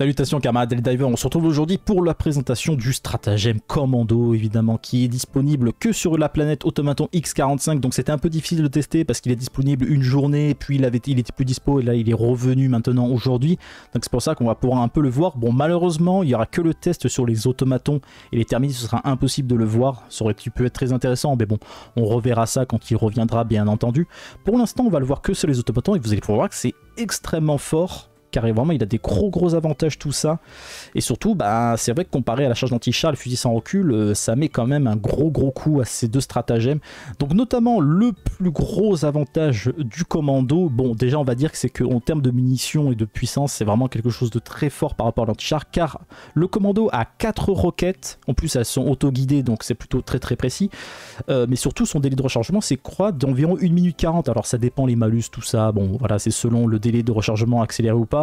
Salutations camarades les divers, on se retrouve aujourd'hui pour la présentation du stratagème commando évidemment qui est disponible que sur la planète Automaton X45 donc c'était un peu difficile de tester parce qu'il est disponible une journée puis il, avait, il était plus dispo et là il est revenu maintenant aujourd'hui donc c'est pour ça qu'on va pouvoir un peu le voir. Bon malheureusement il n'y aura que le test sur les automatons et les Terminis ce sera impossible de le voir, ça aurait pu être très intéressant mais bon on reverra ça quand il reviendra bien entendu. Pour l'instant on va le voir que sur les automatons et vous allez pouvoir voir que c'est extrêmement fort car vraiment il a des gros gros avantages tout ça. Et surtout, bah, c'est vrai que comparé à la charge d'anti-char, le fusil sans recul, euh, ça met quand même un gros gros coup à ces deux stratagèmes. Donc notamment le plus gros avantage du commando, bon déjà on va dire que c'est qu'en termes de munitions et de puissance, c'est vraiment quelque chose de très fort par rapport à l'anti-char, car le commando a 4 roquettes, en plus elles sont auto-guidées, donc c'est plutôt très très précis. Euh, mais surtout son délai de rechargement c'est croix d'environ 1 minute 40, alors ça dépend les malus, tout ça, bon voilà, c'est selon le délai de rechargement accéléré ou pas.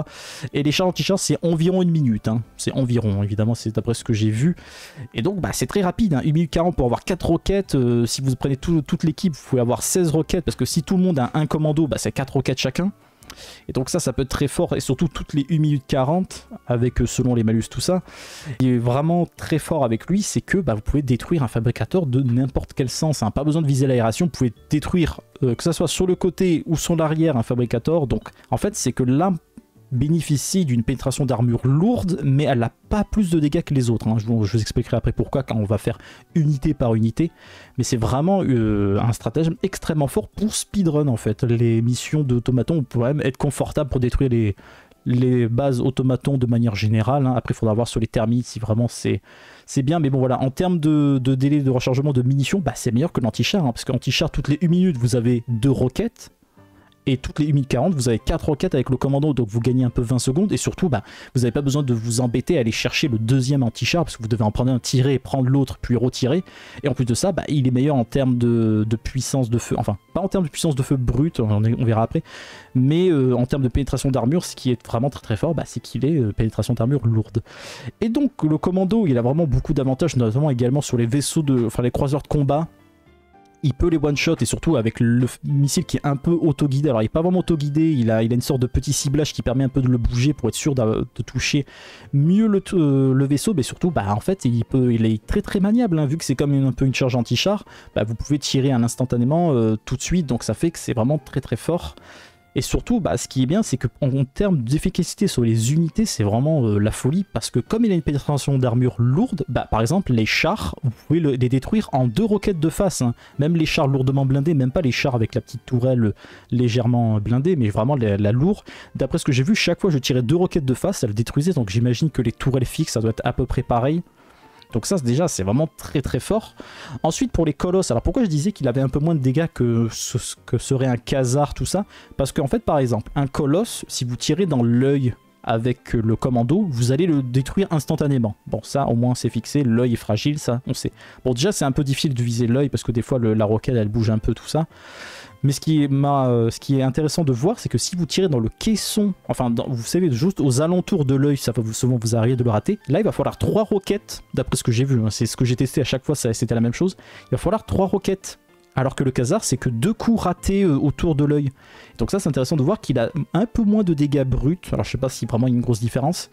Et les charges anti-charge, c'est environ une minute. Hein. C'est environ, évidemment, c'est d'après ce que j'ai vu. Et donc, bah, c'est très rapide. Hein. 1 minute 40 pour avoir 4 roquettes. Euh, si vous prenez toute l'équipe, vous pouvez avoir 16 roquettes. Parce que si tout le monde a un commando, bah, c'est 4 roquettes chacun. Et donc ça, ça peut être très fort, et surtout toutes les 1 minute 40, avec euh, selon les malus, tout ça. Il est vraiment très fort avec lui, c'est que bah, vous pouvez détruire un fabricateur de n'importe quel sens. Hein. Pas besoin de viser l'aération, vous pouvez détruire, euh, que ce soit sur le côté ou sur l'arrière, un fabricateur. Donc en fait, c'est que là, bénéficie d'une pénétration d'armure lourde, mais elle n'a pas plus de dégâts que les autres. Hein. Je, vous, expliquerai après pourquoi quand on va faire unité par unité. Mais c'est vraiment euh, un stratagème extrêmement fort pour speedrun en fait. Les missions d'automaton pourraient même être confortables pour détruire les, les bases automatons de manière générale. Hein. Après, il faudra voir sur les thermites si vraiment c'est bien. Mais bon, voilà, en termes de, délai de rechargement de munitions, bah, c'est meilleur que l'anti-char. Hein, parce qu'anti-char, toutes les 1 minutes vous avez deux roquettes et toutes les 1040, vous avez 4 roquettes avec le commando, donc vous gagnez un peu 20 secondes, et surtout, bah, vous n'avez pas besoin de vous embêter à aller chercher le deuxième anti-char, parce que vous devez en prendre un, tirer, prendre l'autre, puis retirer, et en plus de ça, bah, il est meilleur en termes de, puissance de feu, enfin, pas en termes de puissance de feu brute, on, verra après, mais euh, en termes de pénétration d'armure, ce qui est vraiment très très fort, bah, c'est qu'il est euh, pénétration d'armure lourde. Et donc, le commando, il a vraiment beaucoup d'avantages, notamment également sur les vaisseaux, de, enfin, les croiseurs de combat, il peut les one-shot et surtout avec le missile qui est un peu auto-guidé. Alors il n'est pas vraiment auto-guidé, il a, il a une sorte de petit ciblage qui permet un peu de le bouger pour être sûr de, toucher mieux euh, le, vaisseau, mais surtout bah, en fait il, peut, il est très très maniable, hein. vu que c'est comme une, un peu une charge anti-char, bah, vous pouvez tirer un instantanément euh, tout de suite, donc ça fait que c'est vraiment très très fort. Et surtout, bah, ce qui est bien, c'est que en, termes d'efficacité sur les unités, c'est vraiment euh, la folie parce que comme il a une pénétration d'armure lourde, bah, par exemple, les chars, vous pouvez les détruire en deux roquettes de face. Hein. Même les chars lourdement blindés, même pas les chars avec la petite tourelle euh, légèrement euh, blindée, mais vraiment la, la lourde. D'après ce que j'ai vu, chaque fois je tirais deux roquettes de face, ça le détruisait. Donc j'imagine que les tourelles fixes, ça doit être à peu près pareil. Donc ça déjà c'est vraiment très très fort. Ensuite pour les colosses, alors pourquoi je disais qu'il avait un peu moins de dégâts que ce que serait un casar tout ça Parce qu'en fait par exemple un colosse si vous tirez dans l'œil avec le commando, vous allez le détruire instantanément. Bon, ça, au moins, c'est fixé. L'œil est fragile, ça, on sait. Bon, déjà, c'est un peu difficile de viser l'œil parce que des fois, la roquette, elle bouge un peu, tout ça. Mais euh, ce qui, est, intéressant de voir, c'est que si vous tirez dans le caisson, enfin, vous savez, juste aux alentours de l'œil, ça va vous, souvent vous arriver de le rater. Là, il va falloir trois roquettes, d'après ce que j'ai vu. Hein. c'est ce que j'ai testé à chaque fois, c'était la même chose. Il va falloir trois roquettes alors que le Casar, c'est que deux coups ratés euh, autour de l'œil. Donc ça, c'est intéressant de voir qu'il a un peu moins de dégâts bruts. Alors je sais pas si vraiment il y a une grosse différence,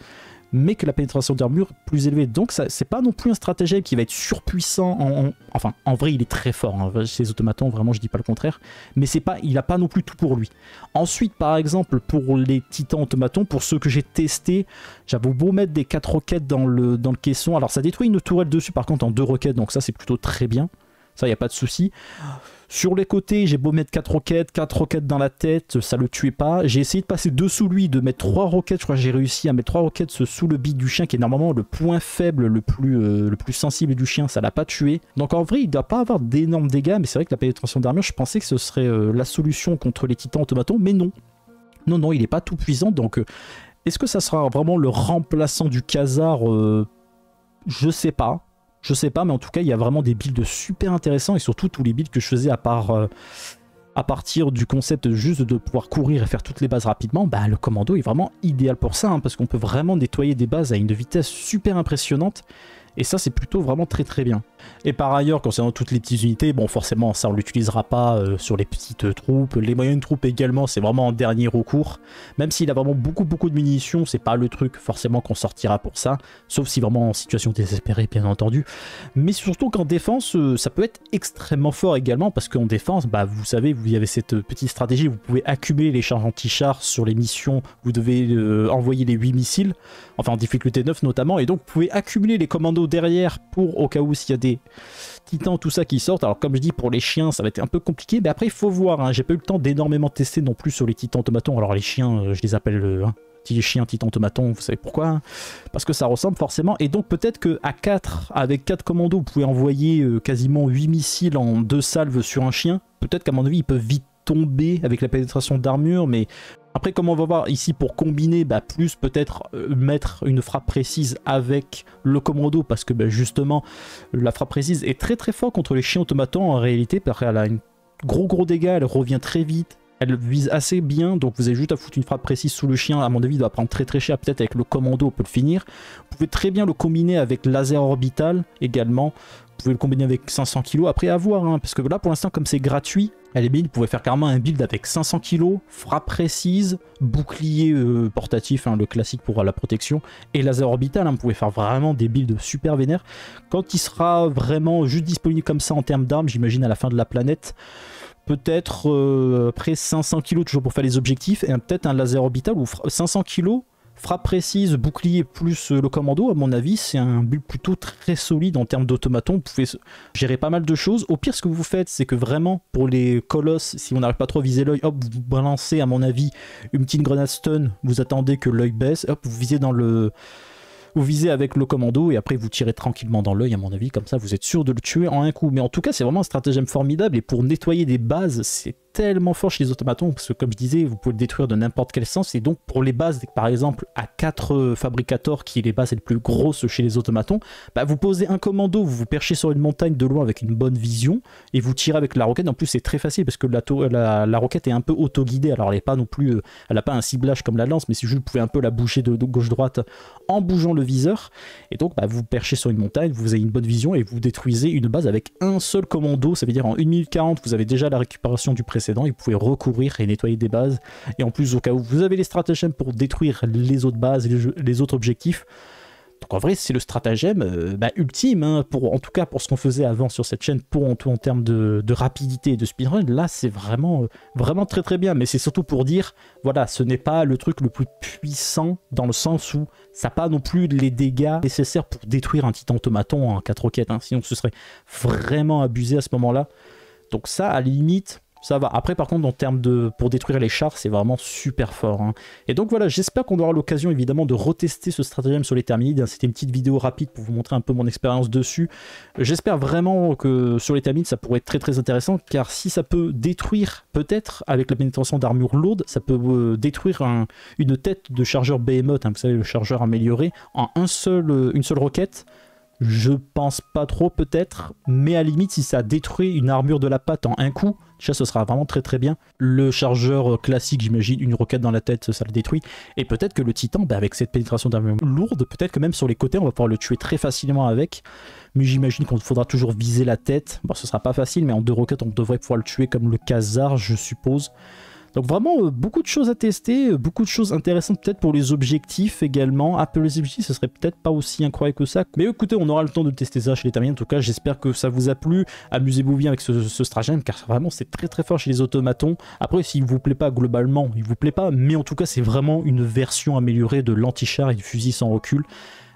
mais que la pénétration d'armure est plus élevée. Donc c'est pas non plus un stratagème qui va être surpuissant. En, enfin, en vrai, il est très fort. Hein. Ces automatons, vraiment, je dis pas le contraire. Mais c'est pas, il a pas non plus tout pour lui. Ensuite, par exemple, pour les titans automatons, pour ceux que j'ai testés, j'avais beau mettre des 4 roquettes dans le, dans le caisson. Alors ça détruit une tourelle dessus, par contre, en deux roquettes. Donc ça, c'est plutôt très bien. Ça, il n'y a pas de souci. Sur les côtés, j'ai beau mettre 4 roquettes, 4 roquettes dans la tête, ça le tuait pas. J'ai essayé de passer dessous lui, de mettre 3 roquettes, je crois que j'ai réussi à mettre 3 roquettes sous le bide du chien, qui est normalement le point faible, le plus, euh, le plus sensible du chien, ça l'a pas tué. Donc en vrai, il doit pas avoir d'énormes dégâts, mais c'est vrai que la pénétration d'armure, je pensais que ce serait euh, la solution contre les titans automatons, mais non. Non, non, il n'est pas tout puissant, donc euh, est-ce que ça sera vraiment le remplaçant du Khazar Je sais pas. Je sais pas, mais en tout cas, il y a vraiment des builds super intéressants et surtout tous les builds que je faisais à part. Euh, à partir du concept juste de pouvoir courir et faire toutes les bases rapidement, bah, le commando est vraiment idéal pour ça, hein, parce qu'on peut vraiment nettoyer des bases à une vitesse super impressionnante, et ça c'est plutôt vraiment très très bien. Et par ailleurs, concernant toutes les petites unités, bon, forcément, ça, on l'utilisera pas euh, sur les petites troupes. Les moyennes troupes également, c'est vraiment en dernier recours. Même s'il a vraiment beaucoup, beaucoup de munitions, c'est pas le truc forcément qu'on sortira pour ça. Sauf si vraiment en situation désespérée, bien entendu. Mais surtout qu'en défense, euh, ça peut être extrêmement fort également, parce qu'en défense, bah, vous savez, vous y avez cette euh, petite stratégie, vous pouvez accumuler les charges anti-chars sur les missions, vous devez envoyer les 8 missiles, enfin en difficulté 9 notamment, et donc vous pouvez accumuler les commandos derrière pour au cas où s'il y a des titans, tout ça qui sortent. Alors comme je dis, pour les chiens, ça va être un peu compliqué, mais après, il faut voir. Hein. J'ai pas eu le temps d'énormément tester non plus sur les titans tomatons. Alors les chiens, euh, je les appelle... les euh, hein, chiens titans tomaton, vous savez pourquoi hein. Parce que ça ressemble forcément. Et donc peut-être que à 4, avec 4 commandos, vous pouvez envoyer euh, quasiment 8 missiles en deux salves sur un chien. Peut-être qu'à mon avis, ils peuvent vite tomber avec la pénétration d'armure, mais après, comme on va voir ici, pour combiner, bah, plus peut-être euh, mettre une frappe précise avec le commando, parce que bah, justement, la frappe précise est très très forte contre les chiens automatons en réalité, parce qu'elle a un gros gros dégâts, elle revient très vite, elle vise assez bien, donc vous avez juste à foutre une frappe précise sous le chien. À mon avis, il doit prendre très très cher. Peut-être avec le commando, on peut le finir. Vous pouvez très bien le combiner avec laser orbital également. Vous pouvez le combiner avec 500 kg. Après, avoir, voir, hein, parce que là, pour l'instant, comme c'est gratuit, elle est bien. Vous pouvez faire carrément un build avec 500 kg, frappe précise, bouclier euh, portatif, hein, le classique pour la protection, et laser orbital. Hein, vous pouvez faire vraiment des builds super vénères. Quand il sera vraiment juste disponible comme ça en termes d'armes, j'imagine à la fin de la planète peut-être près 500 kg toujours pour faire les objectifs et peut-être un laser orbital ou 500 kg frappe précise, bouclier plus euh, le commando, à mon avis, c'est un but plutôt très solide en termes d'automaton. Vous pouvez gérer pas mal de choses. Au pire, ce que vous faites, c'est que vraiment, pour les colosses, si on n'arrive pas trop à viser l'œil, hop, vous balancez, à mon avis, une petite grenade stun, vous attendez que l'œil baisse, hop, vous visez dans le vous visez avec le commando et après vous tirez tranquillement dans l'œil, à mon avis, comme ça vous êtes sûr de le tuer en un coup. Mais en tout cas, c'est vraiment un stratagème formidable et pour nettoyer des bases, c'est tellement fort chez les automatons, parce que comme je disais, vous pouvez le détruire de n'importe quel sens, et donc pour les bases, par exemple à 4 euh, fabricators qui est les bases les plus grosses chez les automatons, bah vous posez un commando, vous vous perchez sur une montagne de loin avec une bonne vision, et vous tirez avec la roquette, en plus c'est très facile, parce que la, la, roquette est un peu auto-guidée, alors elle pas non plus, euh, elle n'a pas un ciblage comme la lance, mais si je pouvais un peu la boucher de, gauche-droite en bougeant le viseur, et donc bah, vous perchez sur une montagne, vous avez une bonne vision, et vous détruisez une base avec un seul commando, ça veut dire en 1 minute 40, vous avez déjà la récupération du précédent, il pouvait recourir recouvrir et nettoyer des bases. Et en plus, au cas où vous avez les stratagèmes pour détruire les autres bases, les, autres objectifs. Donc en vrai, c'est le stratagème euh, bah, ultime, hein, pour, en tout cas pour ce qu'on faisait avant sur cette chaîne, pour en, tout, en termes de, rapidité et de speedrun. Là, c'est vraiment, euh, vraiment très très bien. Mais c'est surtout pour dire, voilà, ce n'est pas le truc le plus puissant dans le sens où ça pas non plus les dégâts nécessaires pour détruire un titan automaton en 4 roquettes. Hein. sinon, ce serait vraiment abusé à ce moment-là. Donc ça, à la limite, ça va. Après, par contre, en termes de pour détruire les chars, c'est vraiment super fort. Hein. Et donc voilà, j'espère qu'on aura l'occasion évidemment de retester ce stratagème sur les thermides. Hein, c'était une petite vidéo rapide pour vous montrer un peu mon expérience dessus. J'espère vraiment que sur les thermides, ça pourrait être très très intéressant, car si ça peut détruire, peut-être, avec la pénétration d'armure lourde, ça peut euh, détruire une tête de chargeur Behemoth, hein, vous savez, le chargeur amélioré, en un seul, euh, une seule roquette. Je pense pas trop peut-être, mais à limite si ça détruit une armure de la patte en un coup, ça, ce sera vraiment très très bien. Le chargeur classique, j'imagine, une roquette dans la tête, ça le détruit. Et peut-être que le titan, bah, avec cette pénétration d'armure lourde, peut-être que même sur les côtés, on va pouvoir le tuer très facilement avec. Mais j'imagine qu'on faudra toujours viser la tête. Bon, ce sera pas facile, mais en deux roquettes, on devrait pouvoir le tuer comme le Khazar, je suppose. Donc vraiment euh, beaucoup de choses à tester, euh, beaucoup de choses intéressantes peut-être pour les objectifs également. Apple les objectifs, ce serait peut-être pas aussi incroyable que ça. Mais écoutez, on aura le temps de tester ça chez les terminaux. En tout cas, j'espère que ça vous a plu. Amusez-vous bien avec ce, ce stratagème car vraiment c'est très très fort chez les automatons. Après, s'il vous plaît pas globalement, il vous plaît pas. Mais en tout cas, c'est vraiment une version améliorée de l'antichar et du fusil sans recul.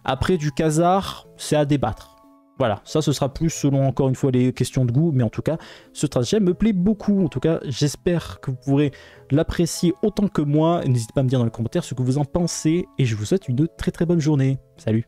Après du Kazar, c'est à débattre. Voilà, ça ce sera plus selon encore une fois les questions de goût, mais en tout cas, ce trajet me plaît beaucoup. En tout cas, j'espère que vous pourrez l'apprécier autant que moi. N'hésitez pas à me dire dans les commentaires ce que vous en pensez, et je vous souhaite une très très bonne journée. Salut